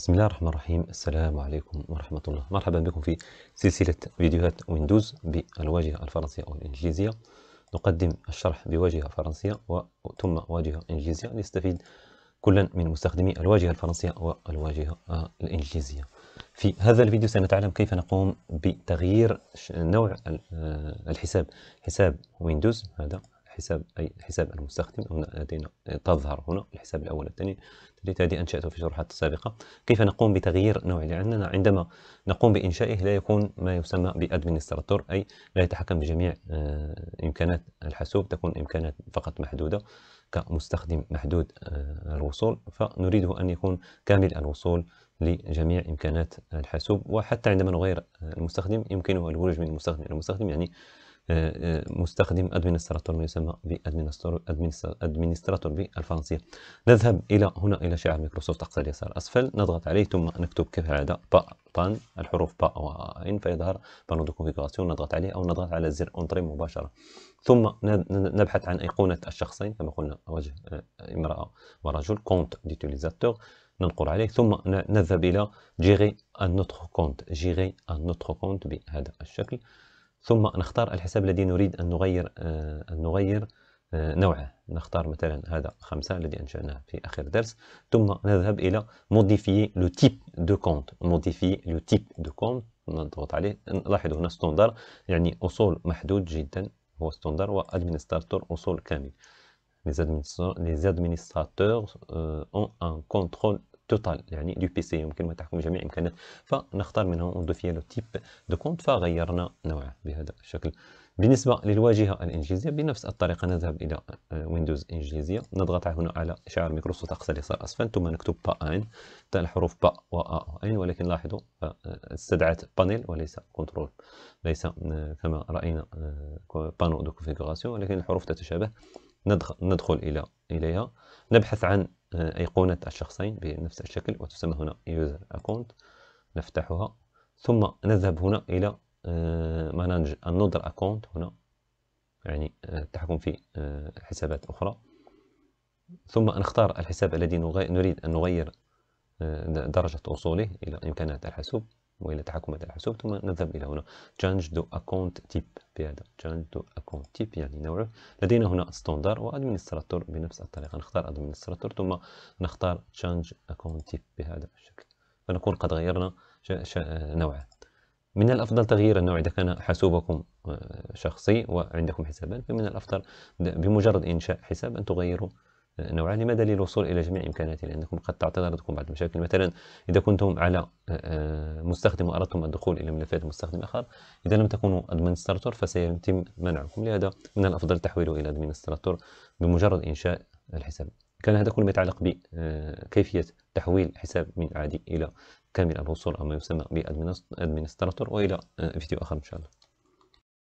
بسم الله الرحمن الرحيم السلام عليكم ورحمة الله مرحبا بكم في سلسلة فيديوهات ويندوز بالواجهة الفرنسية أو الإنجليزية نقدم الشرح بواجهة فرنسية ثم واجهة إنجليزية ليستفيد كلا من مستخدمي الواجهة الفرنسية والواجهة الإنجليزية في هذا الفيديو سنتعلم كيف نقوم بتغيير نوع آه، الحساب حساب ويندوز هذا حساب أي حساب المستخدم هنا لدينا تظهر هنا الحساب الأول والثاني الثالث هذه أنشأته في شروحات سابقة كيف نقوم بتغيير نوع لأننا عندما نقوم بإنشائه لا يكون ما يسمى بأدمنستراتور أي لا يتحكم بجميع آه، إمكانات الحاسوب تكون إمكانات فقط محدودة كمستخدم محدود آه، الوصول فنريده أن يكون كامل الوصول لجميع إمكانات الحاسوب وحتى عندما نغير المستخدم يمكنه الولوج من المستخدم إلى المستخدم يعني آه، آه، مستخدم ادمنستراتور ما يسمى بادمنستراتور بالفرنسية نذهب إلى هنا إلى شعار مايكروسوفت أقصى اليسار أسفل نضغط عليه ثم نكتب كالعادة با بان الحروف با و ان فيظهر بانو دو كونفيغوراسيون نضغط عليه أو نضغط على زر أونتري مباشرة ثم نبحث عن أيقونة الشخصين كما قلنا وجه آه، امرأة ورجل كونت ديتيليزاتور ننقر عليه ثم نذهب إلى جيري ان نوتخ كونت جيري ان نوتخ كونت بهذا الشكل ثم نختار الحساب الذي نريد أن نغير آه، أن نغير آه، نوعه نختار مثلا هذا خمسة الذي أنشأناه في آخر درس ثم نذهب إلى modifier le type de compte modifier le type de compte نضغط عليه لاحظوا هنا ستوندر يعني أصول محدود جدا هو ستوندر وادمنستراتور أصول كامل les administrateurs euh، ont un contrôle توتال يعني دو بي سي يمكن ما تحكم جميع امكانات فنختار منها ونضيف له تيب دو كونت فغيرنا نوعه بهذا الشكل بالنسبه للواجهه الانجليزيه بنفس الطريقه نذهب الى ويندوز آه، انجليزيه نضغط هنا على شعار مايكروسوفت اقصى اليسار اسفل ثم نكتب با ان تاع الحروف با و ان ولكن لاحظوا آه، آه، استدعت بانيل وليس كنترول ليس كما راينا بانو دو كونفيغوراسيون ولكن الحروف تتشابه ندخل الى اليها نبحث عن أيقونة الشخصين بنفس الشكل وتسمى هنا user account نفتحها ثم نذهب هنا إلى مانج النودر أكونت هنا يعني التحكم آه، في آه، حسابات أخرى ثم نختار الحساب الذي نريد أن نغير آه، درجة وصوله إلى إمكانات الحاسوب وإلى تحكمت الحاسوب ثم نذهب إلى هنا change دو account type بهذا change دو account type يعني نوعه لدينا هنا ستوندر وادمنستراتور بنفس الطريقة نختار ادمنستراتور ثم نختار change account type بهذا الشكل فنكون قد غيرنا نوعه من الأفضل تغيير النوع إذا كان حاسوبكم آه، شخصي وعندكم حسابات فمن الأفضل بمجرد إنشاء حساب أن تغيروا نوعا لماذا للوصول الى جميع امكاناته لانكم قد تعترض لكم بعض المشاكل مثلا اذا كنتم على آه، مستخدم واردتم الدخول الى ملفات مستخدم اخر اذا لم تكونوا ادمنستراتور فسيتم منعكم لهذا من الافضل تحويله الى ادمنستراتور بمجرد انشاء الحساب كان هذا كل ما يتعلق بكيفيه آه، تحويل حساب من عادي الى كامل الوصول او ما يسمى بادمنستراتور والى آه، فيديو اخر ان شاء الله